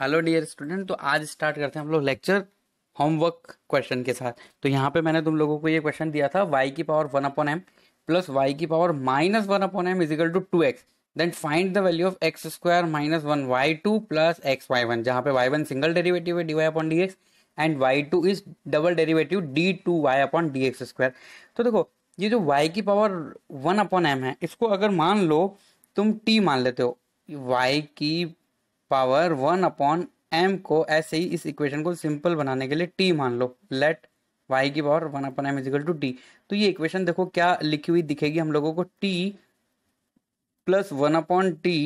hello dear student तो आज start करते हैं हम लोग लेक्चर होमवर्क क्वेश्चन के साथ तो यहाँ पे मैंने तुम लोगों को ये क्वेश्चन दिया था वाई की power one upon M plus Y की power minus one upon M is equal to two X then find the value of X square minus one Y two plus X Y one जहाँ पे Y one single derivative है D Y upon D X and Y two is double derivative D two Y upon D X square तो देखो ये जो Y की power one upon M है इसको अगर मान लो तुम टी मान लेते हो वाई की पावर वन अपॉन एम को ऐसे ही इस इक्वेशन को सिंपल बनाने के लिए टी मान लो लेट वाई की power one upon M is equal to T तो ये इक्वेशन देखो क्या लिखी हुई दिखेगी हम लोगों को T plus one upon T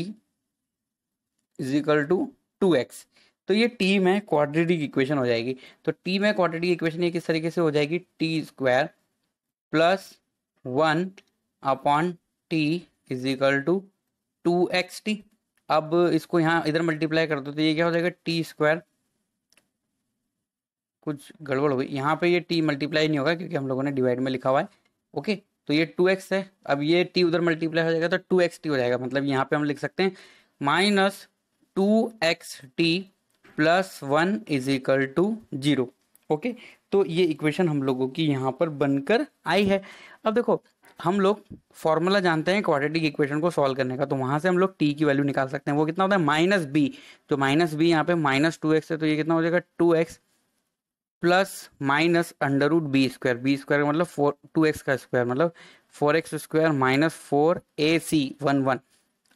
is equal to two X तो ये टी में क्वाड्रेटिक इक्वेशन हो जाएगी तो टी में क्वाड्रेटिक इक्वेशन ये किस तरीके से हो जाएगी T square plus one upon T is equal to two X T अब इसको यहाँ इधर मल्टीप्लाई कर दो तो ये क्या हो जाएगा टी स्क्वायर कुछ गड़बड़ गई यहाँ पे ये टी मल्टीप्लाई नहीं होगा क्योंकि हम लोगों ने डिवाइड में लिखा हुआ है ओके तो ये टू एक्स है अब ये टी उधर मल्टीप्लाई हो जाएगा तो टू एक्स टी हो जाएगा मतलब यहाँ पे हम लिख सकते हैं minus two X T plus one is equal to zero okay तो ये इक्वेशन हम लोगों की यहाँ पर बनकर आई है अब देखो हम लोग फॉर्मूला जानते हैं क्वाड्रेटिक इक्वेशन को सॉल्व करने का तो वहाँ से हम लोग टी की वैल्यू निकाल सकते हैं वो कितना होता है माइनस बी तो माइनस बी यहाँ पे माइनस टू एक्स है तो ये कितना हो जाएगा two X plus minus under root B square B square मतलब फोर टू एक्स का स्क्वायर मतलब four X square minus four A C one one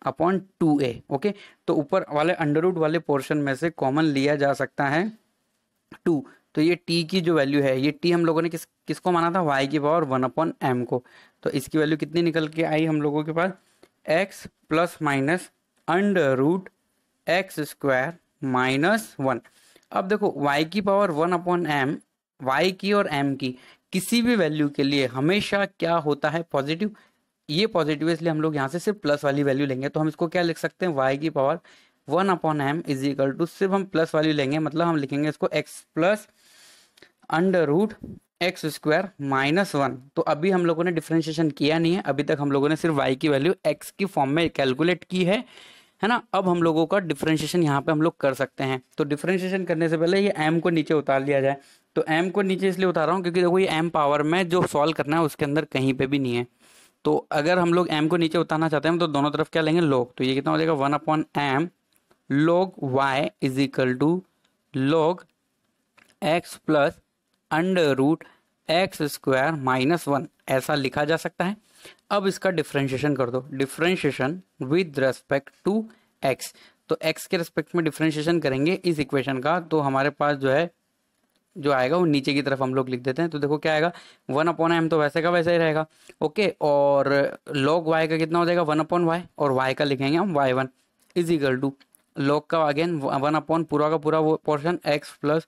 upon two A okay तो ऊपर वाले अंडर रूट वाले पोर्शन में से कॉमन लिया जा सकता है टू तो ये टी की जो वैल्यू है ये टी हम लोगों ने किस किसको माना था वाई की पावर वन अपॉन एम को तो इसकी वैल्यू कितनी निकल के आई हम लोगों के पास X plus minus under root X square minus one अब देखो वाई की power one upon M Y की और एम की किसी भी वैल्यू के लिए हमेशा क्या होता है पॉजिटिव ये पॉजिटिव है इसलिए हम लोग यहाँ से सिर्फ प्लस वाली वैल्यू लेंगे तो हम इसको क्या लिख सकते हैं वाई की power one upon M is equal to सिर्फ हम प्लस वाली लेंगे मतलब हम लिखेंगे इसको X plus under root X square minus one तो अभी हम लोगों ने डिफ्रेंशिएशन किया नहीं है अभी तक हम लोगों ने सिर्फ वाई की वैल्यू एक्स की फॉर्म में कैलकुलेट की है है ना अब हम लोगों का डिफ्रेंशिएशन यहाँ पे हम लोग कर सकते हैं तो डिफ्रेंशिएशन करने से पहले ये एम को नीचे उतार लिया जाए तो एम को नीचे इसलिए उतार रहा हूँ क्योंकि देखो ये एम पावर में जो सॉल्व करना है उसके अंदर कहीं पर भी नहीं है तो अगर हम लोग एम को नीचे उतारना चाहते हैं तो दोनों तरफ क्या लेंगे लोग तो ये कितना हो जाएगा one upon M log Y is equal to log X plus under root X square minus one ऐसा लिखा जा सकता है अब इसका डिफ्रेंशिएशन कर दो differentiation with respect to X तो एक्स के रेस्पेक्ट में डिफ्रेंशिएशन करेंगे इस इक्वेशन का तो हमारे पास जो है जो आएगा वो नीचे की तरफ हम लोग लिख देते हैं तो देखो क्या आएगा वन अपॉन एम तो वैसे का वैसे ही रहेगा ओके और लॉग वाई का कितना हो जाएगा वन अपॉन वाई और वाई का लिखेंगे हम Y one is equal to log का अगेन वन अपॉन पूरा का पूरा वो portion X plus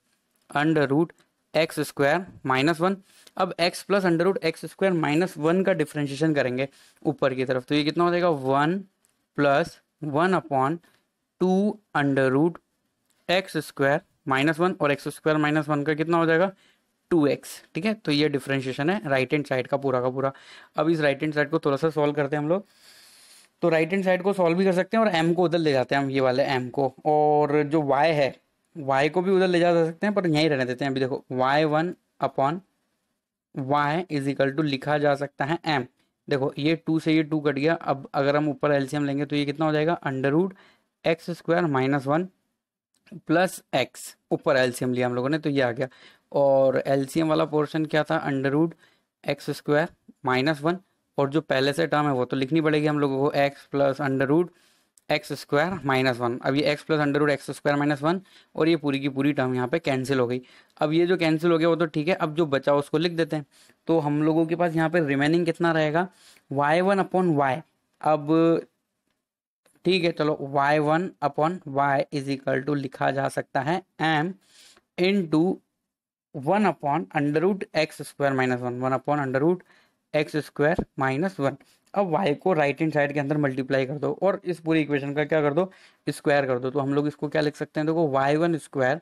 under root X square minus one अब X plus under root X square minus one का डिफ्रेंशिएशन करेंगे ऊपर की तरफ तो ये कितना हो जाएगा one plus one upon two under root X square minus one और एक्स स्क्वायर माइनस वन का कितना हो जाएगा टू एक्स ठीक है तो ये डिफ्रेंशिएशन है राइट हैंड साइड का पूरा का पूरा अब इस राइट हैंड साइड को थोड़ा सा सॉल्व करते हैं हम लोग तो राइट हैंड साइड को सॉल्व भी कर सकते हैं और एम को उधर ले जाते हैं हम ये वाले एम को और जो वाई है वाई को भी उधर ले जा सकते हैं पर यहीं रहने देते हैं अभी देखो Y one upon Y is equal to लिखा जा सकता है एम देखो ये टू से ये टू कट गया अब अगर हम ऊपर एलसीएम लेंगे तो ये कितना हो जाएगा under root X square minus one plus X ऊपर एलसीएम लिया हम लोगों ने तो ये आ गया और एलसीएम वाला पोर्शन क्या था under root X square minus one और जो पहले से टर्म है वो तो लिखनी पड़ेगी हम लोगों को X plus under root X square minus one अब ये X plus under root X square minus one और ये पूरी की पूरी टर्म यहाँ पे कैंसिल हो गई अब ये जो कैंसिल हो गया वो तो ठीक है अब जो बचा उसको लिख देते हैं तो हम लोगों के पास यहाँ पे रिमेनिंग कितना रहेगा वाई वन अपॉन वाई अब ठीक है चलो Y one upon Y is equal to लिखा जा सकता है M into one upon under root X square minus one one upon under root X square minus one अब वाई को राइट हैंड साइड के अंदर मल्टीप्लाई कर दो और इस पूरी इक्वेशन का क्या कर दो स्क्वायर कर दो तो हम लोग इसको क्या लिख सकते हैं देखो Y one square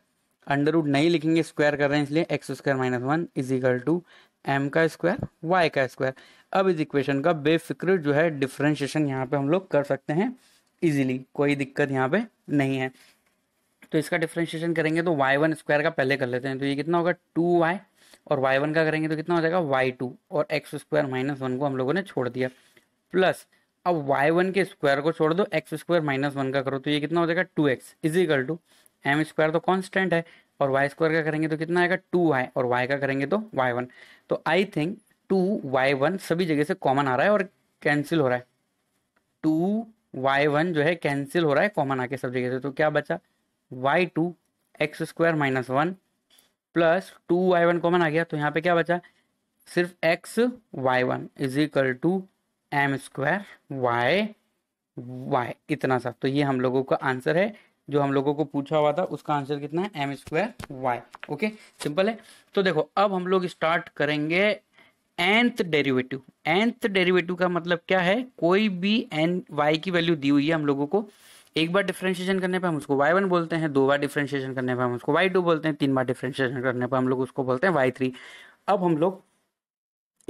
under root नहीं लिखेंगे स्क्वायर कर रहे हैं इसलिए X square minus one is equal to M का स्क्वायर वाई का स्क्वायर अब इस इक्वेशन का बेफिक्र जो है डिफ्रेंशिएशन यहाँ पे हम लोग कर सकते हैं इजिली कोई दिक्कत यहाँ पे नहीं है तो इसका डिफ्रेंशिएशन करेंगे तो वाई वन स्क्वायर का पहले कर लेते हैं तो ये कितना होगा टू वाई और वाई वन का करेंगे तो कितना हो जाएगा वाई टू और एक्स स्क्वायर माइनस वन को हम लोगों ने छोड़ दिया प्लस अब y1 के स्क्वायर को छोड़ दो एक्स स्क्वायर माइनस वन का करो तो ये कितना हो जाएगा two X is equal to M square तो कॉन्स्टेंट है और वाई स्क्वायर का करेंगे तो कितना आएगा टू वाई और y का करेंगे तो y1 तो I think two Y one सभी जगह से कॉमन आ रहा है और कैंसिल हो रहा है टू वाई वन जो है कैंसिल हो रहा है कॉमन आके सब जगह से तो क्या बचा Y two X square minus one plus two Y one common आ गया तो यहाँ पे क्या बचा सिर्फ X Y one is equal to M square Y Y इतना सा तो ये हम लोगों का आंसर है जो हम लोगों को पूछा हुआ था उसका आंसर कितना है M square Y okay simple है तो देखो अब हम लोग स्टार्ट करेंगे एंथ डेरिवेटिव एंथ डेरिवेटिव का मतलब क्या है कोई भी एन वाई की वैल्यू दी हुई है हम लोगों को एक बार डिफ्रेंशिएशन करने पर हम उसको वाई वन बोलते हैं दो बार डिफ्रेंशिएशन करने पर हम उसको वाई टू बोलते हैं तीन बार डिफ्रेंशिएशन करने पर हम लोग उसको बोलते हैं वाई थ्री अब हम लोग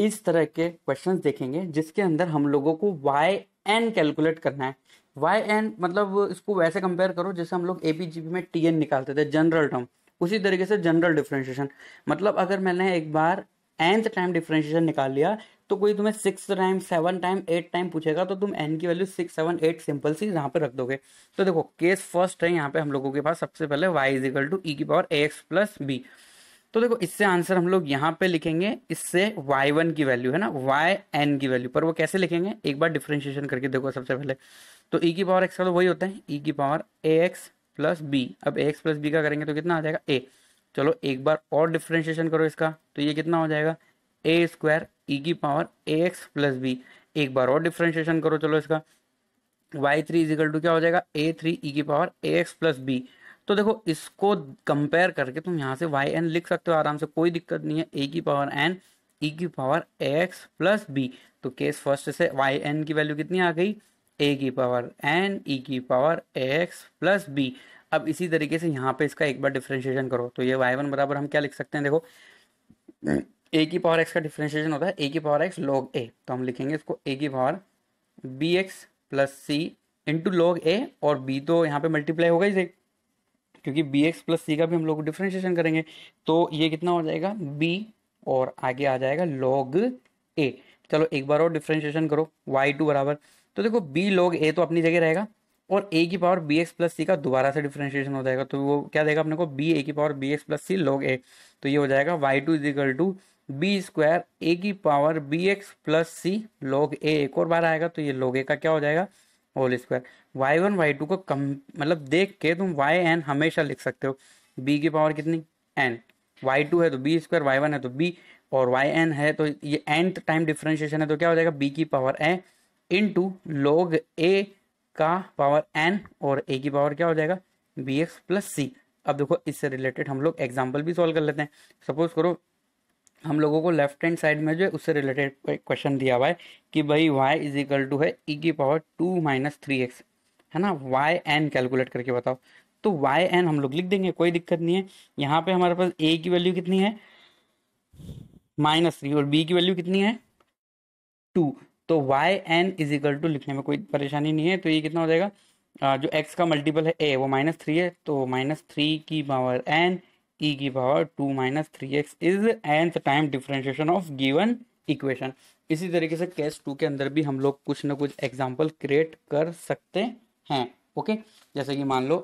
इस तरह के क्वेश्चंस देखेंगे जिसके अंदर हम लोगों को वाई एन कैलकुलेट करना है वाई एन मतलब इसको वैसे कंपेयर करो जैसे हम लोग ए बी जी में टी एन निकालते थे जनरल टर्म उसी तरीके से जनरल डिफ्रेंशिएशन मतलब अगर मैंने एक बार एंथ टाइम डिफ्रेंशिएशन निकाल लिया तो कोई तुम्हें six time seven time eight time पूछेगा तो तुम एन की value six seven eight simple सी यहाँ पे रख दोगे तो देखो केस फर्स्ट है यहाँ पे हम लोगों के पास सबसे पहले वाई इजिकल टू ई की power A X plus B तो देखो इससे आंसर हम लोग यहाँ पे लिखेंगे इससे y1 की वैल्यू है ना n की वैल्यू पर वो कैसे लिखेंगे एक बार डिफ्रेंशिएशन करके देखो सबसे पहले तो e की पावर x का तो वही होता है e की power A X plus B अब ए एक्स प्लस बी का करेंगे तो कितना आ जाएगा ए चलो एक बार और डिफ्रेंशिएशन करो इसका तो ये कितना हो जाएगा ए स्क्वायर ई की power A X plus B एक बार और डिफ्रेंशिएशन करो चलो इसका वाई थ्री इजिकल टू क्या हो जाएगा ए थ्री ई की power A X plus B तो देखो इसको कंपेयर करके तुम यहाँ से वाई एन लिख सकते हो आराम से कोई दिक्कत नहीं है ए की पावर एन ई की पावर एक्स प्लस बी तो केस फर्स्ट से वाई एन की वैल्यू कितनी आ गई ए की पावर एन ई की पावर एक्स प्लस बी अब इसी तरीके से यहाँ पे इसका एक बार डिफ्रेंशिएशन करो तो ये वाई वन बराबर हम क्या लिख सकते हैं देखो ए की पावर एक्स का डिफ्रेंशिएशन होता है ए की पावर एक्स लॉग ए तो हम लिखेंगे इसको ए की power B X plus C into log A और बी तो यहाँ पे मल्टीप्लाई होगा इसे क्योंकि बी एक्स प्लस सी का भी हम लोग डिफ्रेंशिएशन करेंगे तो ये कितना हो जाएगा बी और आगे आ जाएगा लॉग ए चलो एक बार और डिफ्रेंशिएशन करो वाई टू बराबर तो देखो बी लॉग ए तो अपनी जगह रहेगा और ए की power B X plus C का दोबारा से डिफ्रेंशिएशन हो जाएगा तो वो क्या देगा अपने को बी ए की power B X plus C log A तो ये हो जाएगा Y two is equal to B square A की power B X plus C log A एक और बार आएगा तो ये लॉग ए का क्या हो जाएगा whole square Y one Y two को कम मतलब देख के तुम वाई एन हमेशा लिख सकते हो बी की पावर कितनी एन वाई टू है तो बी स्क्वायर वाई वन है तो बी और वाई एन है तो ये एंथ टाइम डिफ्रेंशिएशन है तो क्या हो जाएगा बी की पावर ए इन टू लोग ए का पावर एन और ए की पावर क्या हो जाएगा बी एक्स प्लस सी अब देखो इससे रिलेटेड हम लोग एग्जाम्पल भी सॉल्व कर लेते हैं सपोज करो हम लोगों को लेफ्ट हैंड साइड में जो है उससे रिलेटेड क्वेश्चन दिया हुआ है कि भाई y इज इक्वल टू है ई e की power two minus three X है ना वाई एन कैलकुलेट करके बताओ तो वाई एन हम लोग लिख देंगे कोई दिक्कत नहीं है यहाँ पे हमारे पास ए की वैल्यू कितनी है माइनस थ्री और बी की वैल्यू कितनी है टू तो Y N is equal to लिखने में कोई परेशानी नहीं है तो ये कितना हो जाएगा जो एक्स का मल्टीपल है ए वो माइनस थ्री है तो माइनस थ्री की पावर एन e की power two minus three X is nth time differentiation of given equation इसी तरीके से केस टू के अंदर भी हम लोग कुछ ना कुछ एग्जाम्पल क्रिएट कर सकते हैं ओके जैसे कि मान लो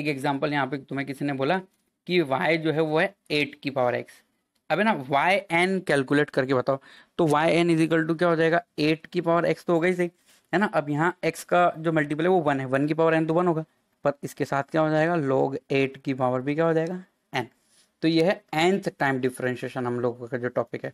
एक एग्जाम्पल यहाँ पे तुम्हें किसी ने बोला कि y जो है वो है एट की पावर एक्स अबे ना वाई एन कैलकुलेट करके बताओ तो Y N is equal to क्या हो जाएगा एट की पावर एक्स तो होगा ही सही है ना अब यहाँ एक्स का जो मल्टीपल है वो वन है वन की पावर एन तो वन होगा पर इसके साथ क्या हो जाएगा लॉग एट की पावर भी क्या हो जाएगा एन तो यह है एंथ टाइम डिफ्रेंशिएशन हम लोगों का जो टॉपिक है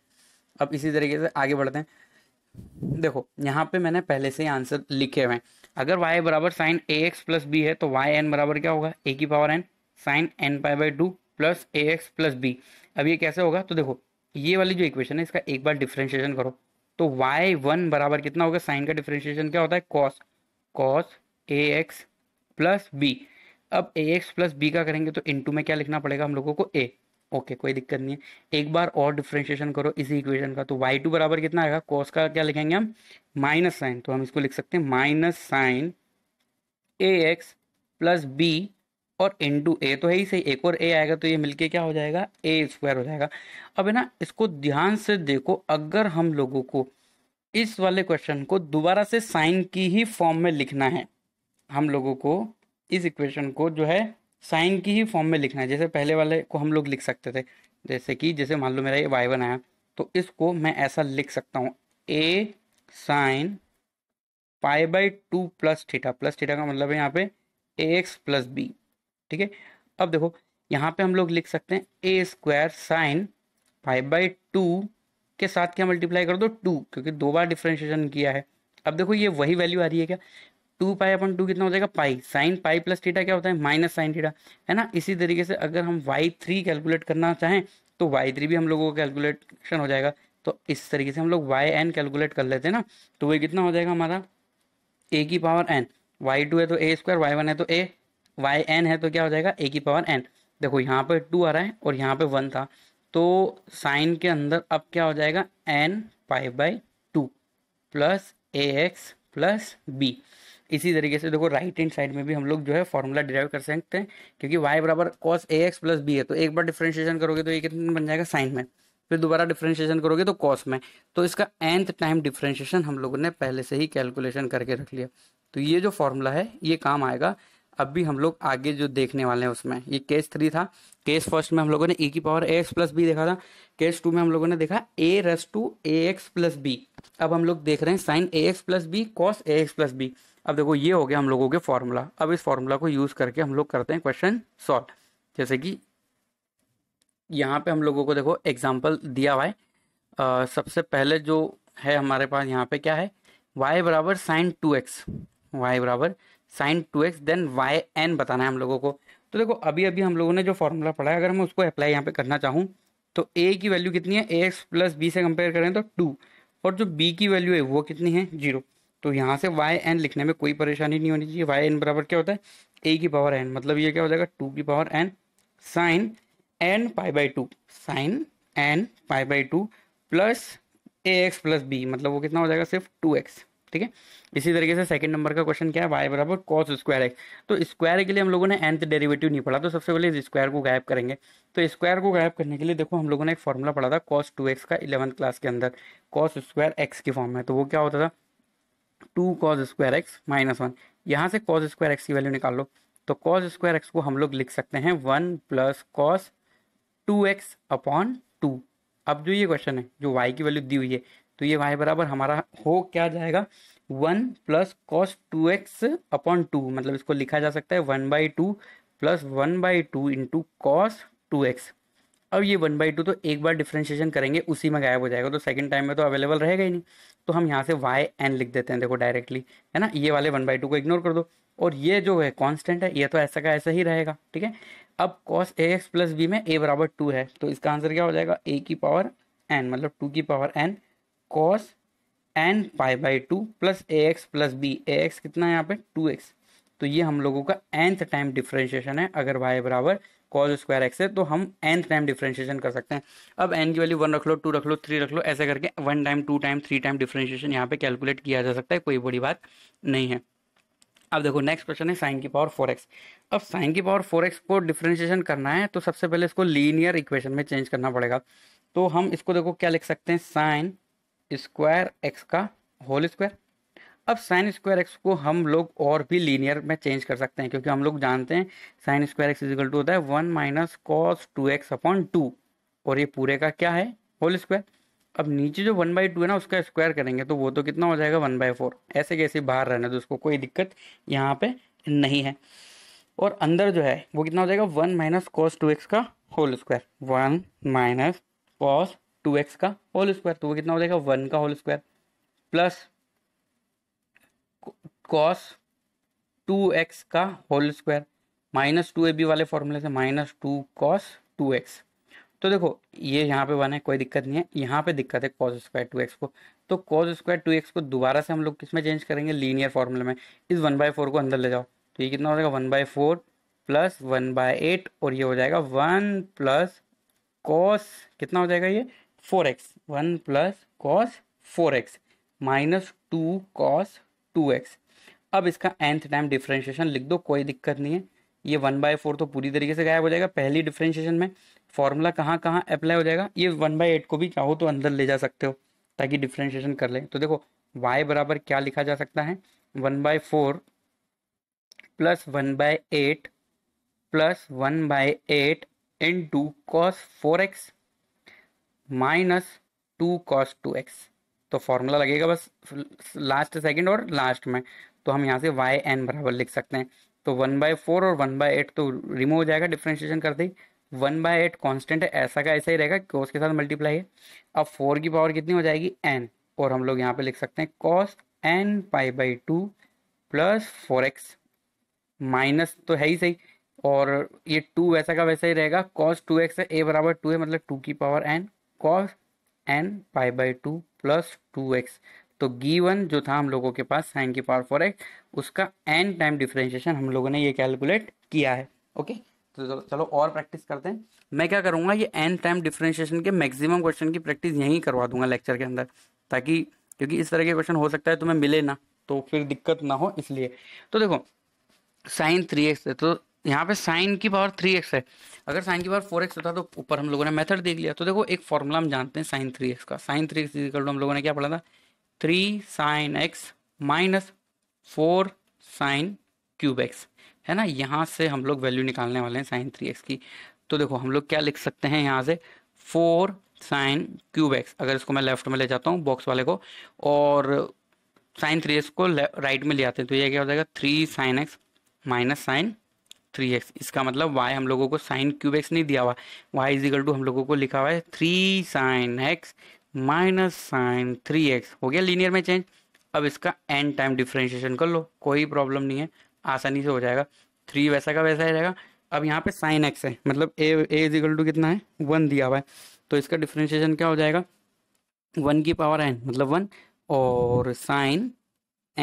अब इसी तरीके से आगे बढ़ते हैं देखो यहाँ पे मैंने पहले से आंसर लिखे हुए हैं अगर वाई बराबर sine A X plus B है तो वाई एन बराबर क्या होगा ए की power N sine N pi by two plus A X plus B अब ये कैसे होगा तो देखो ये वाली जो इक्वेशन है इसका एक बार डिफ्रेंशिएशन करो तो वाई वन बराबर कितना होगा साइन का डिफ्रेंशिएशन क्या होता है cos cos A X plus B अब ए एक्स प्लस बी का करेंगे तो इंटू में क्या लिखना पड़ेगा हम लोगों को ए ओके कोई दिक्कत नहीं है एक बार और डिफ्रेंशिएशन करो इसी इक्वेशन का तो वाई टू बराबर कितना आएगा कॉस का क्या लिखेंगे हम माइनस साइन तो हम इसको लिख सकते हैं minus sine A X plus B और इन टू ए तो है ही सही एक और ए आएगा तो ये मिलके क्या हो जाएगा ए स्क्वायर हो जाएगा अब है ना इसको ध्यान से देखो अगर हम लोगों को इस वाले क्वेश्चन को दोबारा से साइन की ही फॉर्म में लिखना है हम लोगों को इस इक्वेशन को जो है साइन की ही फॉर्म में लिखना है जैसे पहले वाले को हम लोग लिख सकते थे जैसे कि जैसे मान लो मेरा ये वाई वन आया तो इसको मैं ऐसा लिख सकता हूँ A sine pi by two plus theta plus theta का मतलब है यहाँ पे ए एक्स प्लस बी ठीक है अब देखो यहाँ पे हम लोग लिख सकते हैं A square sine five by two के साथ क्या मल्टीप्लाई कर दो टू क्योंकि दो बार डिफ्रेंशिएशन किया है अब देखो ये वही वैल्यू आ रही है क्या टू पाई अपन टू कितना हो जाएगा pi sine pi plus theta क्या होता है माइनस साइन थीटा है ना इसी तरीके से अगर हम वाई थ्री कैलकुलेट करना चाहें तो वाई थ्री भी हम लोगों का कैलकुलेशन हो जाएगा तो इस तरीके से हम लोग वाई एन कैलकुलेट कर लेते हैं ना तो वही कितना हो जाएगा हमारा ए की पावर एन वाई टू है तो ए स्क्वायर वाई वन है तो ए वाई एन है तो क्या हो जाएगा ए की पावर एन देखो यहाँ पर टू आ रहा है और यहाँ पे वन था तो साइन के अंदर अब क्या हो जाएगा N pi by two plus A X plus B इसी तरीके से देखो राइट हैंड साइड में भी हम लोग जो है फॉर्मूला डिराइव कर सकते हैं क्योंकि वाई बराबर cos A X plus B है तो एक बार डिफ्रेंशिएशन करोगे तो ये कितना बन जाएगा साइन में फिर दोबारा डिफ्रेंशिएशन करोगे तो कॉस में तो इसका एंथ टाइम डिफ्रेंशिएशन हम लोगों ने पहले से ही कैलकुलेशन करके रख लिया तो ये जो फॉर्मूला है ये काम आएगा अब भी हम लोग आगे जो देखने वाले हैं उसमें ये केस थ्री था केस फर्स्ट में हम लोगों ने ए e की power A X plus B देखा था केस टू में हम लोगों ने देखा A raised to A X plus B अब हम लोग देख रहे हैं sine A X plus B cos A X plus B अब देखो ये हो गया हम लोगों के फॉर्मूला अब इस फॉर्मूला को यूज़ करके हम लोग करते हैं क्वेश्चन सॉल्व जैसे कि यहाँ पे हम लोगों को देखो एग्जाम्पल दिया हुआ है सबसे पहले जो है हमारे पास यहाँ पे क्या है वाई बराबर साइन टू एक्स वाई बराबर sine two X then Y N बताना है हम लोगों को तो देखो अभी अभी हम लोगों ने जो फॉर्मूला पढ़ा है अगर मैं उसको अप्लाई यहाँ पे करना चाहूँ तो ए की वैल्यू कितनी है ए एक्स प्लस बी से कंपेयर करें तो टू और जो बी की वैल्यू है वो कितनी है जीरो तो यहाँ से वाई एन लिखने में कोई परेशानी नहीं होनी चाहिए वाई एन बराबर क्या होता है ए की पावर एन मतलब ये क्या हो जाएगा टू की power N sine N pi by two sine N pi by two plus A X plus B मतलब वो कितना हो जाएगा सिर्फ टू एक्स ठीक है इसी तरीके से सेकंड नंबर का क्वेश्चन क्या है वाई बराबर कॉस स्क्वायर एक्स तो स्क्वायर के लिए हम लोगों ने एंथ डेरिवेटिव नहीं पढ़ा तो सबसे पहले इस स्क्वायर को गायब करेंगे तो स्क्वायर को गायब करने के लिए देखो हम लोगों ने एक फॉर्मूला पढ़ा था कॉस टू एक्स का इलेवंथ क्लास के अंदर कॉस स्क्वायर एक्स की फॉर्म है तो वो क्या होता था two cos square X minus one यहाँ से कॉज स्क्वायर एक्स की वैल्यू निकाल लो तो कॉज स्क्वायर एक्स को हम लोग लिख सकते हैं one plus cos two X upon two अब जो ये क्वेश्चन है जो वाई की वैल्यू दी हुई है तो ये वाई बराबर हमारा हो क्या जाएगा one plus cos two X upon two मतलब इसको लिखा जा सकता है one by two plus one by two into cos two X अब ये वन बाई टू तो एक बार डिफ्रेंशिएशन करेंगे उसी में गायब हो जाएगा तो सेकंड टाइम में तो अवेलेबल रहेगा ही नहीं तो हम यहाँ से वाई एन लिख देते हैं देखो डायरेक्टली है ना ये वाले वन बाई टू को इग्नोर कर दो और ये जो है कांस्टेंट है ये तो ऐसा का ऐसा ही रहेगा ठीक है अब cos A X plus B में ए बराबर टू है तो इसका आंसर क्या हो जाएगा ए की पावर एन मतलब टू की power N cos N pi by two plus A X plus B A X कितना है यहाँ पे टू एक्स तो ये हम लोगों का एंथ टाइम डिफ्रेंशिएशन है अगर वाई बराबर कॉज स्क्वायर एक्स है तो हम एन टाइम डिफ्रेंशिएशन कर सकते हैं अब एन की वैल्यू वन रख लो टू रख लो थ्री रख लो ऐसे करके one time two time three time differentiation यहाँ पे कैलकुलेट किया जा सकता है कोई बड़ी बात नहीं है अब देखो नेक्स्ट क्वेश्चन है साइन की पावर फोर एक्स अब साइन की पावर फोर एक्स को डिफ्रेंशिएशन करना है तो सबसे पहले इसको लीनियर इक्वेशन में चेंज करना पड़ेगा तो हम इसको देखो क्या लिख सकते हैं साइन स्क्वायर एक्स का होल स्क्वायर अब साइन स्क्वायर एक्स को हम लोग और भी लीनियर में चेंज कर सकते हैं क्योंकि हम लोग जानते हैं sine square X is equal to होता है one minus cos two X upon two और ये पूरे का क्या है होल स्क्वायर अब नीचे जो वन बाई टू है ना उसका स्क्वायर करेंगे तो वो तो कितना हो जाएगा वन बाई फोर ऐसे कैसे बाहर रहने तो उसको कोई दिक्कत यहाँ पे नहीं है और अंदर जो है वो कितना हो जाएगा one minus cos two X का whole square one minus cos two X का होल स्क्वायर तो वो कितना हो जाएगा वन का whole square plus cos two X का whole square minus two A B वाले फॉर्मूले से minus two cos two X तो देखो ये यहाँ पे वन है कोई दिक्कत नहीं है यहाँ पे दिक्कत है कॉस स्क्वायर टू एक्स को तो कॉस स्क्वायर टू एक्स को दोबारा से हम लोग किस में चेंज करेंगे लीनियर फॉर्मूले में इस वन बाय फोर को अंदर ले जाओ तो ये कितना हो जाएगा one by four plus one by eight और ये हो जाएगा वन प्लस कॉस कितना हो जाएगा ये four X one plus cos four X minus two cos two X अब इसका एंथ टाइम डिफ्रेंशिएशन लिख दो कोई दिक्कत नहीं है ये वन बाय फोर तो पूरी तरीके से गायब हो जाएगा पहली डिफ्रेंशिएशन में फॉर्मूला कहाँ कहाँ अप्लाई हो जाएगा ये वन बाय एट को भी चाहो तो अंदर ले जा सकते हो ताकि डिफ्रेंशिएशन कर ले तो देखो y बराबर क्या लिखा जा सकता है one by four plus one by eight plus one by eight into cos four X minus two cos two X तो फॉर्मूला लगेगा बस लास्ट सेकंड और लास्ट में तो हम यहाँ से वाई एन बराबर लिख सकते हैं तो वन बाय फोर और वन बाय एट तो रिमूव हो जाएगा डिफ्रेंशिएशन करते ही वन बाय एट कॉन्स्टेंट है ऐसा का ऐसा ही रहेगा कॉस के साथ मल्टीप्लाई है अब फोर की पावर कितनी हो जाएगी एन और हम लोग यहाँ पे लिख सकते हैं cos N pi by two plus four X minus तो है ही सही और ये टू वैसा का वैसा ही रहेगा कॉस टू एक्स है ए बराबर टू है मतलब टू की power N cos N pi by two plus two X तो गी वन जो था हम लोगों के पास साइन की पावर फोर एक्स उसका एन टाइम डिफ्रेंशिएशन हम लोगों ने ये कैलकुलेट किया है ओके तो चलो और प्रैक्टिस करते हैं मैं क्या करूँगा ये एन टाइम डिफ्रेंशिएशन के मैक्सिमम क्वेश्चन की प्रैक्टिस यहीं करवा दूंगा लेक्चर के अंदर ताकि क्योंकि इस तरह के क्वेश्चन हो सकता है तुम्हें तो मिले ना तो फिर दिक्कत ना हो इसलिए तो देखो साइन थ्री एक्स तो यहाँ पे साइन की पावर थ्री एक्स है अगर साइन की पावर फोर एक्स होता तो ऊपर हम लोगों ने मेथड देख लिया तो देखो एक फॉर्मूला हम जानते हैं साइन थ्री एक्स का साइन थ्री एक्स टू हम लोगों ने क्या पढ़ा था three sine X minus four sine cube X है ना यहाँ से हम लोग वैल्यू निकालने वाले हैं साइन थ्री एक्स की तो देखो हम लोग क्या लिख सकते हैं यहाँ से फोर साइन क्यूब एक्स अगर इसको मैं लेफ्ट में ले जाता हूँ बॉक्स वाले को और साइन थ्री एक्स को राइट में ले आते हैं तो ये क्या हो जाएगा three sine X minus sine three X इसका मतलब y हम लोगों को साइन क्यूब एक्स नहीं दिया हुआ वाई इज इजिकल टू हम लोगों को लिखा हुआ है three sine X minus sine three X हो गया लीनियर में चेंज अब इसका एन टाइम डिफ्रेंशिएशन कर लो कोई प्रॉब्लम नहीं है आसानी से हो जाएगा थ्री वैसा का वैसा ही रहेगा अब यहाँ पे साइन एक्स है मतलब A A is is equal to कितना है वन दिया हुआ है तो इसका डिफ्रेंशिएशन क्या हो जाएगा वन की पावर एन मतलब वन और sine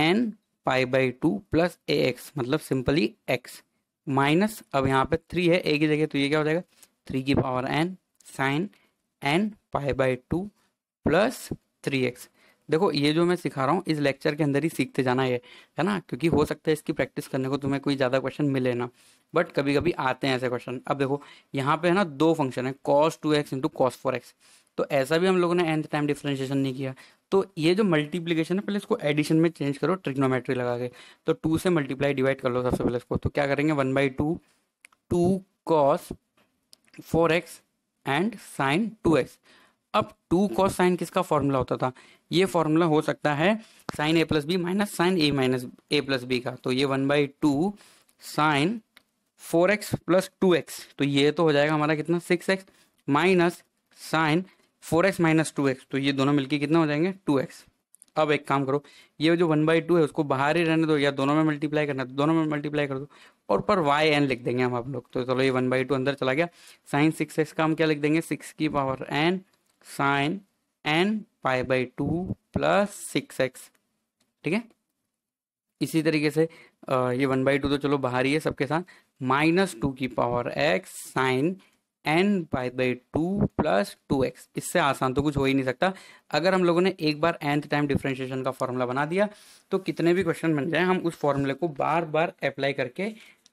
N pi by two plus A X मतलब सिंपली एक्स माइनस अब यहाँ पे थ्री है ए की जगह तो ये क्या हो जाएगा थ्री की power N sine N pi by two plus three X देखो ये जो मैं सिखा रहा हूँ इस लेक्चर के अंदर ही सीखते जाना है है ना क्योंकि हो सकता है इसकी प्रैक्टिस करने को तुम्हें कोई ज़्यादा क्वेश्चन मिले ना बट कभी कभी आते हैं ऐसे क्वेश्चन अब देखो यहाँ पे है ना दो फंक्शन है cos two X into cos four X तो ऐसा भी हम लोगों ने एंथ टाइम डिफ्रेंशिएशन नहीं किया तो ये जो मल्टीप्लीकेशन है पहले इसको एडिशन में चेंज करो ट्रिग्नोमेट्री लगा के तो टू से मल्टीप्लाई डिवाइड कर लो सबसे पहले इसको तो क्या करेंगे one by two two cos four X and sine two X अब टू कॉस साइन किसका फॉर्मूला होता था ये फॉर्मूला हो सकता है sine A plus B minus sine A minus A plus B का तो ये one by two sine four X plus two X तो ये तो हो जाएगा हमारा कितना six X minus sine four X minus two X तो ये दोनों मिलके कितना हो जाएंगे टू एक्स अब एक काम करो ये जो वन बाई टू है उसको बाहर ही रहने दो या दोनों में मल्टीप्लाई करना तो दोनों में मल्टीप्लाई कर दो और पर वाई एन लिख देंगे हम आप लोग तो चलो ये वन बाई टू अंदर चला गया साइन सिक्स एक्स का हम क्या लिख देंगे सिक्स की power N sine N pi by two plus six X ठीक है इसी तरीके से ये वन बाई टू तो चलो बाहर ही है सबके साथ माइनस टू की power X sine N by by two plus two X इससे आसान तो कुछ हो ही नहीं सकता अगर हम लोगों ने एक बार एंथ टाइम डिफ्रेंशिएशन का फॉर्मूला बना दिया तो कितने भी क्वेश्चन बन जाए हम उस फॉर्मूले को बार बार अप्लाई करके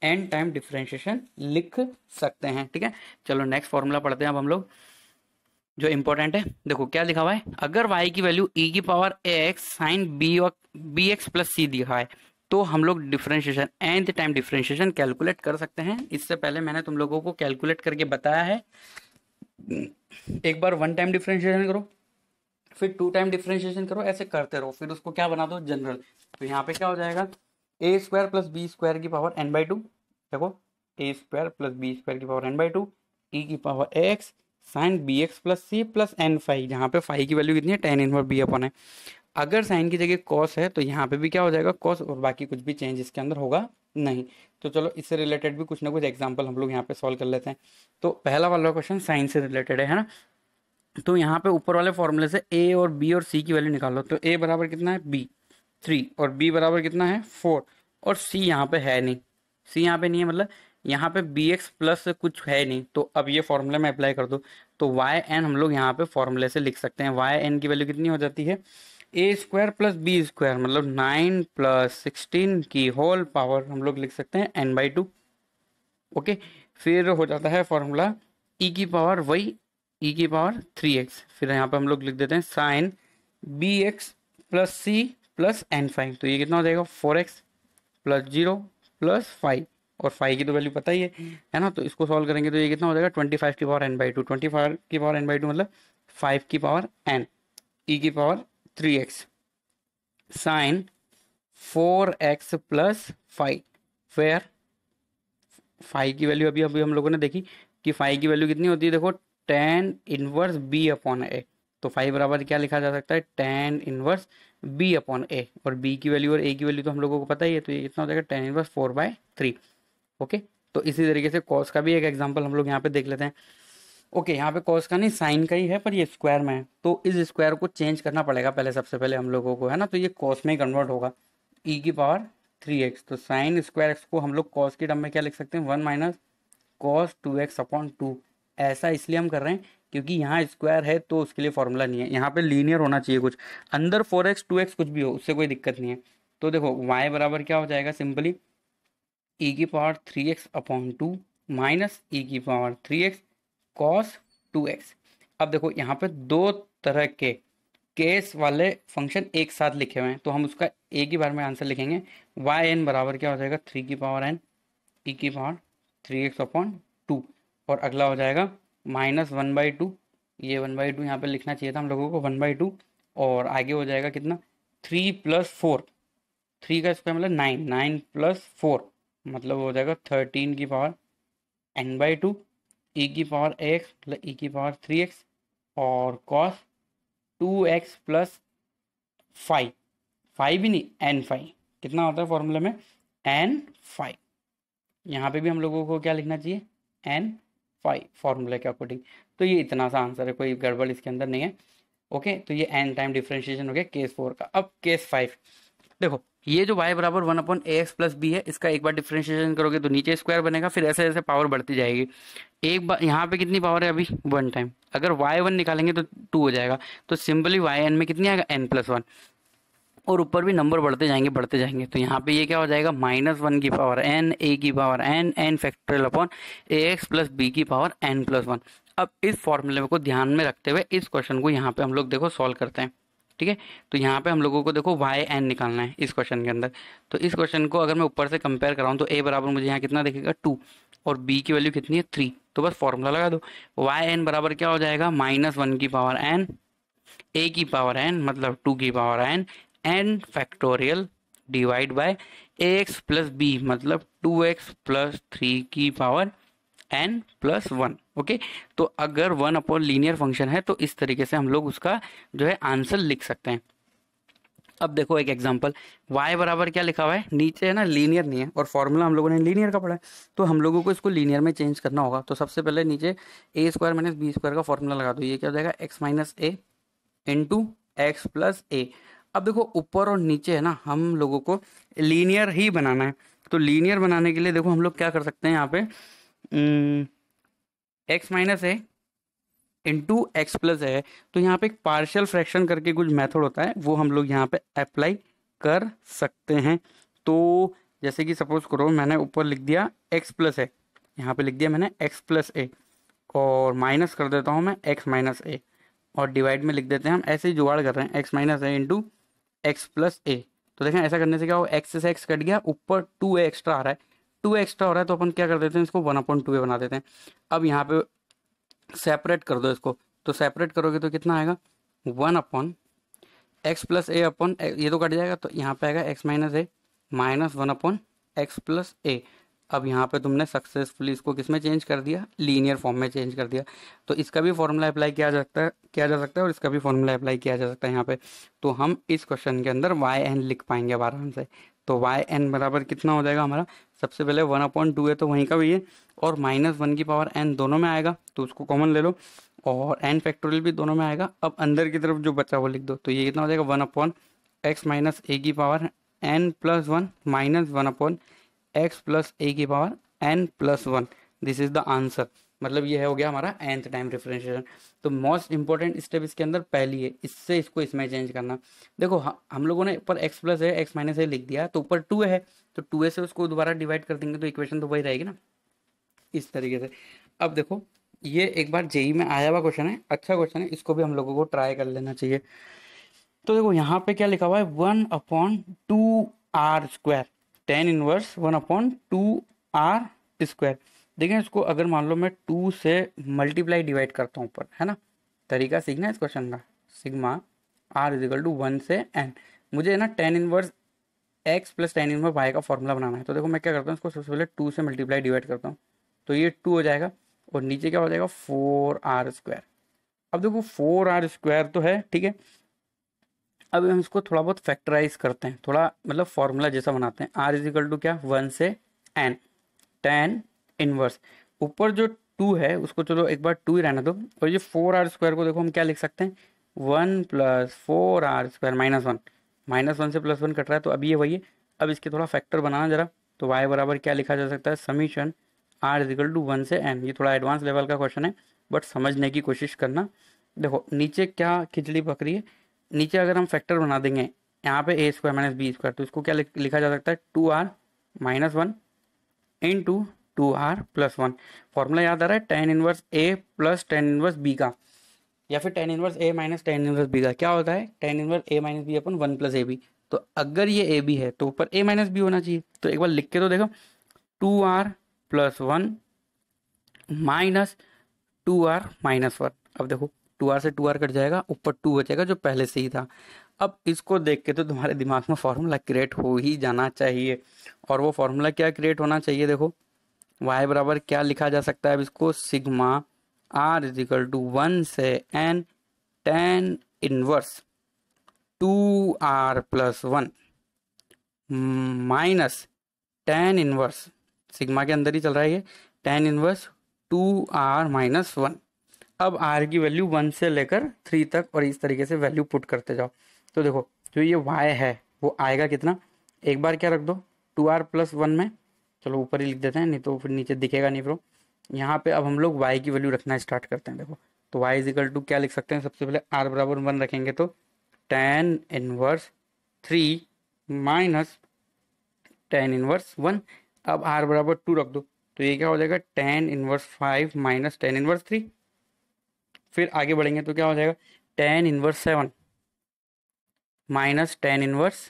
एन टाइम डिफ्रेंशिएशन लिख सकते हैं ठीक है चलो नेक्स्ट फॉर्मूला पढ़ते हैं अब हम लोग जो इंपॉर्टेंट है देखो क्या लिखा हुआ है अगर वाई की वैल्यू ई e की power A X sine B B X plus C दिखा है तो हम लोग differentiation and time differentiation calculate कर सकते हैं इससे पहले मैंने तुम लोगों को कैलकुलेट करके बताया है एक बार वन टाइम डिफ्रेंशिएशन करो फिर टू टाइम डिफ्रेंशिएशन करो ऐसे करते रहो फिर उसको क्या बना दो जनरल तो यहाँ पे क्या हो जाएगा A square plus B square की पावर एन बाई टू देखो A square plus B square की पावर एन बाई टू ई की power X sine B X plus C plus N five जहाँ पे फाइव की वैल्यू कितनी है टेन इनवर बी अपन है अगर साइन की जगह कॉस है तो यहाँ पे भी क्या हो जाएगा कॉस और बाकी कुछ भी चेंज इसके अंदर होगा नहीं तो चलो इससे रिलेटेड भी कुछ ना कुछ एग्जाम्पल हम लोग यहाँ पे सॉल्व कर लेते हैं तो पहला वाला क्वेश्चन साइन से रिलेटेड है ना तो यहाँ पे ऊपर वाले फॉर्मूले से ए और बी और सी की वैल्यू निकाल लो तो ए बराबर कितना है बी थ्री और बी बराबर कितना है फोर और सी यहाँ पे है नहीं सी यहाँ पे नहीं है मतलब यहाँ पे बी एक्स प्लस कुछ है नहीं तो अब ये फॉर्मूला में अप्लाई कर दो तो वाई एन हम लोग यहाँ पे फॉर्मूले से लिख सकते हैं वाई एन की वैल्यू कितनी हो जाती है A square plus B square मतलब नाइन प्लस सिक्सटीन की होल पावर हम लोग लिख सकते हैं एन बाई टू ओके फिर हो जाता है फॉर्मूला ई e की पावर वही ई की पावर थ्री एक्स फिर यहाँ पे हम लोग लिख देते हैं sine B X plus C plus N five तो ये कितना हो जाएगा four X plus zero plus five और फाइव की तो वैल्यू पता ही है है ना तो इसको सॉल्व करेंगे तो ये कितना हो जाएगा ट्वेंटी फाइव की power N by two twenty five की पावर एन बाई टू मतलब फाइव की पावर एन ई की power three X sine four X plus five fair five की वैल्यू अभी अभी हम लोगों ने देखी कि फाइव की वैल्यू कितनी होती है देखो tan inverse B upon A तो फाइव बराबर क्या लिखा जा सकता है tan inverse B upon A और बी की वैल्यू और ए की वैल्यू तो हम लोगों को पता ही है तो ये कितना हो जाएगा tan inverse four by three okay तो इसी तरीके से कॉस का भी एक एग्जाम्पल हम लोग यहाँ पे देख लेते हैं ओके यहाँ पे कॉस का नहीं साइन का ही है पर ये स्क्वायर में है तो इस स्क्वायर को चेंज करना पड़ेगा पहले सबसे पहले हम लोगों को है ना तो ये कॉस में ही कन्वर्ट होगा ई e की पावर थ्री एक्स तो साइन स्क्वायर एक्स को हम लोग कॉस के टर्म में क्या लिख सकते हैं one minus cos two X upon two ऐसा इसलिए हम कर रहे हैं क्योंकि यहाँ स्क्वायर है तो उसके लिए फॉर्मूला नहीं है यहाँ पे लीनियर होना चाहिए कुछ अंदर फोर एक्स टू एक्स कुछ भी हो उससे कोई दिक्कत नहीं है तो देखो वाई बराबर क्या हो जाएगा सिंपली ई e की power three X upon two minus E की power three X cos two X अब देखो यहाँ पे दो तरह के केस वाले फंक्शन एक साथ लिखे हुए हैं तो हम उसका एक ही बार में आंसर लिखेंगे वाई एन बराबर क्या हो जाएगा थ्री की पावर एन ई की power three X upon two और अगला हो जाएगा माइनस वन बाई टू ये वन बाई टू यहाँ पर लिखना चाहिए था हम लोगों को वन बाई टू और आगे हो जाएगा कितना थ्री प्लस फोर थ्री का स्क्वायर मतलब नाइन नाइन प्लस फोर मतलब हो जाएगा थर्टीन की power N by two E e की पावर एक्स प्लस ई की पावर थ्री एक्स और cos two X plus five five ही नहीं एन फाइव कितना होता है फॉर्मूले में एन फाइव यहाँ पे भी हम लोगों को क्या लिखना चाहिए एन फाइव फॉर्मूले के अकॉर्डिंग तो ये इतना सा आंसर है कोई गड़बड़ इसके अंदर नहीं है ओके तो ये एन टाइम डिफ्रेंशिएशन हो गया केस फोर का अब केस फाइव देखो ये जो वाई बराबर one upon A X plus B है इसका एक बार डिफ्रेंशिएशन करोगे तो नीचे स्क्वायर बनेगा फिर ऐसे ऐसे पावर बढ़ती जाएगी एक बार यहाँ पे कितनी पावर है अभी वन टाइम अगर वाई वन निकालेंगे तो टू हो जाएगा तो सिंपली वाई एन में कितनी आएगा एन प्लस वन और ऊपर भी नंबर बढ़ते जाएंगे बढ़ते जाएंगे तो यहाँ पे ये क्या हो जाएगा माइनस वन की पावर एन ए की power N N factorial upon A X plus B की पावर एन प्लस वन अब इस फॉर्मूले को ध्यान में रखते हुए इस क्वेश्चन को यहाँ पे हम लोग देखो सॉल्व करते हैं ठीक है तो यहाँ पे हम लोगों को देखो वाई एन निकालना है इस क्वेश्चन के अंदर तो इस क्वेश्चन को अगर मैं ऊपर से कंपेयर कराऊँ तो ए बराबर मुझे यहाँ कितना देखेगा टू और बी की वैल्यू कितनी है थ्री तो बस फॉर्मूला लगा दो वाई एन बराबर क्या हो जाएगा माइनस वन की पावर एन ए की पावर एन मतलब टू की power N N factorial divide by A X plus B मतलब टू एक्स प्लस थ्री की power N plus one okay तो अगर वन अपॉन लीनियर फंक्शन है तो इस तरीके से हम लोग उसका जो है आंसर लिख सकते हैं अब देखो एक एग्जाम्पल y बराबर क्या लिखा हुआ है नीचे है ना लीनियर नहीं है और फॉर्मूला हम लोगों ने लीनियर का पढ़ा है तो हम लोगों को इसको लीनियर में चेंज करना होगा तो सबसे पहले नीचे A square minus B square का फॉर्मूला लगा दो ये क्या हो जाएगा X minus A into X plus A अब देखो ऊपर और नीचे है ना हम लोगों को लीनियर ही बनाना है तो लीनियर बनाने के लिए देखो हम लोग क्या कर सकते हैं यहाँ पे न, हम्म, एक्स माइनस है इंटू एक्स प्लस है तो यहाँ पे एक पार्शियल फ्रैक्शन करके कुछ मेथड होता है वो हम लोग यहाँ पे अप्लाई कर सकते हैं तो जैसे कि सपोज करो मैंने ऊपर लिख दिया एक्स प्लस है यहाँ पे लिख दिया मैंने एक्स प्लस ए और माइनस कर देता हूँ मैं एक्स माइनस ए और डिवाइड में लिख देते हैं हम ऐसे ही जुगाड़ कर रहे हैं X minus A into X plus A तो देखें ऐसा करने से क्या हो एक्स से एक्स कट गया ऊपर टू ए एक्स्ट्रा आ रहा है टू एक्स्ट्रा हो रहा है तो अपन क्या कर देते हैं इसको वन अपॉइंट टू ए बना देते हैं अब यहाँ पे सेपरेट कर दो इसको तो सेपरेट करोगे तो कितना आएगा one upon X plus A upon ये तो कट जाएगा तो यहाँ पे आएगा X minus A minus one upon X plus A अब यहाँ पे तुमने सक्सेसफुली इसको किस में चेंज कर दिया लीनियर फॉर्म में चेंज कर दिया तो इसका भी फॉर्मूला अप्लाई किया जा सकता है किया जा सकता है और इसका भी फॉर्मूला अप्लाई किया जा सकता है यहाँ पे तो हम इस क्वेश्चन के अंदर वाई एन लिख पाएंगे आराम से तो वाई एन बराबर कितना हो जाएगा हमारा सबसे पहले वन अपॉइंट टू है तो वहीं का भी है और माइनस वन की पावर एन दोनों में आएगा तो उसको कॉमन ले लो और एन फैक्टोरियल भी दोनों में आएगा अब अंदर की तरफ जो बचा वो लिख दो तो ये कितना हो जाएगा one upon X minus A की power N plus one minus one upon X plus A की power N plus one this is the answer मतलब ये है हो गया हमारा एंथ टाइम डिफ्रेंशिएशन तो मोस्ट इंपॉर्टेंट स्टेप इसके अंदर पहली है इससे इसको इसमें चेंज करना देखो हम लोगों ने ऊपर एक्स प्लस है एक्स माइनस है लिख दिया तो ऊपर टू है तो टू से उसको दोबारा डिवाइड कर देंगे तो इक्वेशन तो वही रहेगी ना इस तरीके से अब देखो ये एक बार जेई में आया हुआ क्वेश्चन है अच्छा क्वेश्चन है इसको भी हम लोगों को ट्राई कर लेना चाहिए तो देखो यहाँ पे क्या लिखा हुआ है one upon two R square tan inverse one upon two R square देखिए इसको अगर मान लो मैं टू से मल्टीप्लाई डिवाइड करता हूँ ऊपर है ना तरीका सीखना इस क्वेश्चन का sigma R equal to one से एन मुझे ना tan inverse X plus tan inverse Y का फॉर्मूला बनाना है तो देखो मैं क्या करता हूँ इसको सबसे पहले टू से मल्टीप्लाई डिवाइड करता हूँ तो ये टू हो जाएगा और नीचे क्या हो जाएगा फोर आर स्क्वायर अब देखो फोर आर स्क्वायर तो है ठीक है अब हम इसको थोड़ा बहुत फैक्टराइज करते हैं थोड़ा मतलब फॉर्मूला जैसा बनाते हैं आर इजिकल टू क्या वन से एन टेन इनवर्स ऊपर जो टू है उसको चलो एक बार टू ही रहना दो और ये फोर आर स्क्वायर को देखो हम क्या लिख सकते हैं one plus four R square minus one minus one से प्लस वन कट रहा है तो अभी ये वही है अब इसके थोड़ा फैक्टर बनाना जरा तो y बराबर क्या लिखा जा सकता है summation r equal to one से n ये थोड़ा एडवांस लेवल का क्वेश्चन है बट समझने की कोशिश करना देखो नीचे क्या खिचड़ी पकड़ी है नीचे अगर हम फैक्टर बना देंगे यहाँ पे A square minus B square तो इसको क्या लिखा जा सकता है two R minus one into two R plus one formula याद आ रहा है tan inverse A plus tan inverse B का या फिर tan inverse A minus tan inverse B का क्या होता है tan inverse A minus B upon one plus A B तो अगर ये ए बी है तो ऊपर ए माइनस बी होना चाहिए तो एक बार लिख के तो देखो two R plus one minus two R minus one अब देखो टू आर से टू आर कट जाएगा ऊपर टू बचेगा जो पहले से ही था अब इसको देख के तो तुम्हारे दिमाग में फार्मूला क्रिएट हो ही जाना चाहिए और वो फार्मूला क्या क्रिएट होना चाहिए देखो वाई बराबर क्या लिखा जा सकता है अब इसको sigma R is equal to one से N tan inverse two R plus one minus tan inverse sigma के अंदर ही चल रहा है ये tan inverse two R minus one अब आर की वैल्यू वन से लेकर थ्री तक और इस तरीके से वैल्यू पुट करते जाओ तो देखो जो ये वाई है वो आएगा कितना एक बार क्या रख दो टू आर प्लस वन में चलो ऊपर ही लिख देते हैं नहीं तो फिर नीचे दिखेगा नहीं ब्रो यहाँ पे अब हम लोग वाई की वैल्यू रखना स्टार्ट करते हैं देखो तो वाई इजिकल टू क्या लिख सकते हैं सबसे पहले आर बराबर वन रखेंगे तो tan inverse three minus tan inverse one अब आर बराबर टू रख दो तो ये क्या हो जाएगा tan inverse five minus tan inverse three फिर आगे बढ़ेंगे तो क्या हो जाएगा tan inverse seven minus tan inverse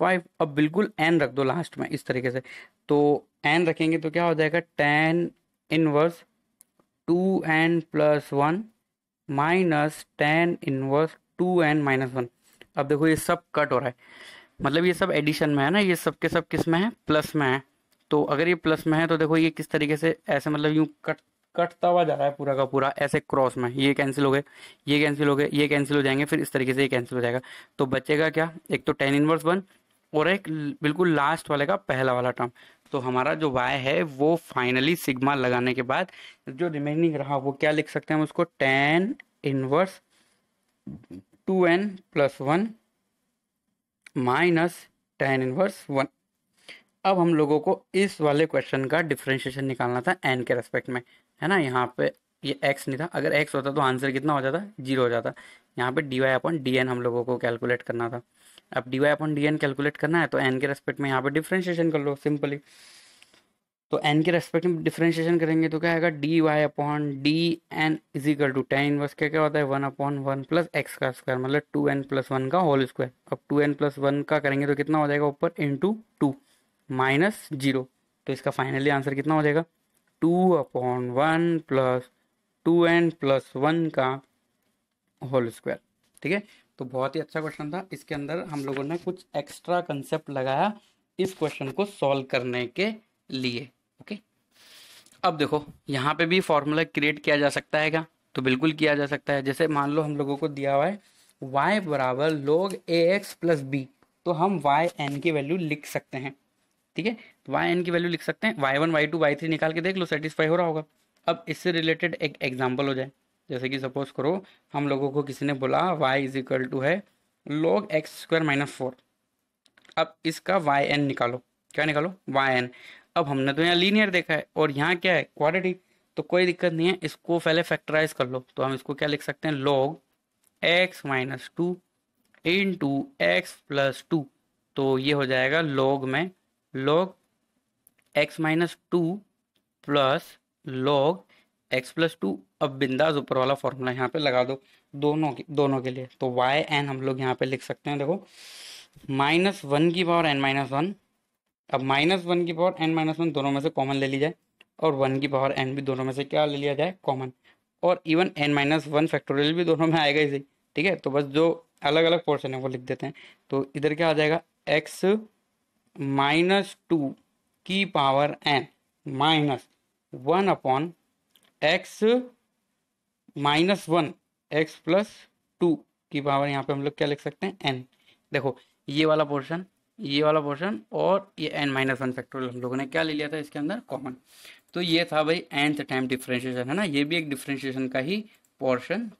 five अब बिल्कुल एन रख दो लास्ट में इस तरीके से तो एन रखेंगे तो क्या हो जाएगा tan inverse 2n plus one minus tan inverse two N minus one अब देखो ये सब कट हो रहा है मतलब ये सब एडिशन में है ना ये सब के सब किस में है प्लस में है तो अगर ये प्लस में है तो देखो ये किस तरीके से ऐसे मतलब यूँ कट कटता हुआ जा रहा है पूरा का पूरा ऐसे क्रॉस में ये कैंसिल हो गए ये कैंसिल हो गए ये कैंसिल हो जाएंगे फिर इस तरीके से ये कैंसिल हो जाएगा तो बचेगा क्या एक तो टेन इनवर्स वन और एक बिल्कुल लास्ट वाले का पहला वाला टर्म तो हमारा जो वाई है वो फाइनली सिग्मा लगाने के बाद जो रिमेनिंग रहा वो क्या लिख सकते हैं हम उसको tan inverse two N plus one minus tan inverse one अब हम लोगों को इस वाले क्वेश्चन का डिफ्रेंशिएशन निकालना था एन के रेस्पेक्ट में है ना यहाँ पे ये एक्स नहीं था अगर एक्स होता तो आंसर कितना हो जाता जीरो हो जाता यहाँ पे D Y upon D N हम लोगों को कैलकुलेट करना था अब D Y upon D N calculate करना है तो एन के रेस्पेक्ट में यहाँ पर डिफ्रेंशिएशन कर लो सिंपली तो एन के रेस्पेक्ट में डिफ्रेंशिएशन करेंगे तो क्या आएगा D Y upon D N is equal to tan inverse क्या क्या होता है one upon one plus X का स्क्वायर मतलब टू एन प्लस वन का होल स्क्वायर अब टू एन प्लस वन का करेंगे तो कितना हो जाएगा ऊपर into two minus zero तो इसका फाइनली आंसर कितना हो जाएगा two upon one plus two N plus one का होल स्क्वायर ठीक है तो बहुत ही अच्छा क्वेश्चन था इसके अंदर हम लोगों ने कुछ एक्स्ट्रा कंसेप्ट लगाया इस क्वेश्चन को सॉल्व करने के लिए ओके अब देखो यहाँ पे भी फॉर्मूला क्रिएट किया जा सकता है क्या तो बिल्कुल किया जा सकता है जैसे मान लो हम लोगों को दिया हुआ है वाई बराबर लोग ए एक्स प्लस बी तो हम वाई एन की वैल्यू लिख सकते हैं ठीक है वाई एन की वैल्यू लिख सकते हैं Y one Y two Y three निकाल के देख लो सेटिस्फाई हो रहा होगा अब इससे रिलेटेड एक एग्जाम्पल हो जाए जैसे कि सपोज करो हम लोगों को किसी ने बोला वाई इज इक्वल टू है log X square minus four अब इसका वाई एन निकालो क्या निकालो वाई एन अब हमने तो यहाँ लीनियर देखा है और यहाँ क्या है क्वाड्रेटिक तो कोई दिक्कत नहीं है इसको पहले फैक्टराइज कर लो तो हम इसको क्या लिख सकते हैं log X minus two into X plus two तो ये हो जाएगा लॉग में log X minus two plus log X plus two अब बिंदाज ऊपर वाला फॉर्मूला यहाँ पे लगा दो दोनों के दोनों के लिए तो वाई एन हम लोग यहाँ पे लिख सकते हैं देखो माइनस वन की पावर एन माइनस वन अब माइनस वन की पावर एन माइनस वन दोनों में से कॉमन ले ली जाए और वन की पावर एन भी दोनों में से क्या ले लिया जाए कॉमन और even N minus one factorial भी दोनों में आएगा ही ठीक है तो बस जो अलग अलग पोर्शन है वो लिख देते हैं तो इधर क्या आ जाएगा एक्स माइनस टू की power N minus one upon X minus one X plus two की पावर यहाँ पे हम लोग क्या लिख सकते हैं एन देखो ये वाला पोर्शन ये वाला पोर्शन और ये एन माइनस वन फैक्टोरियल हम लोगों ने क्या ले लिया था इसके अंदर कॉमन तो ये था भाई एंथ टाइम डिफ्रेंशिएशन है ना ये भी एक डिफ्रेंशिएशन का ही पोर्शन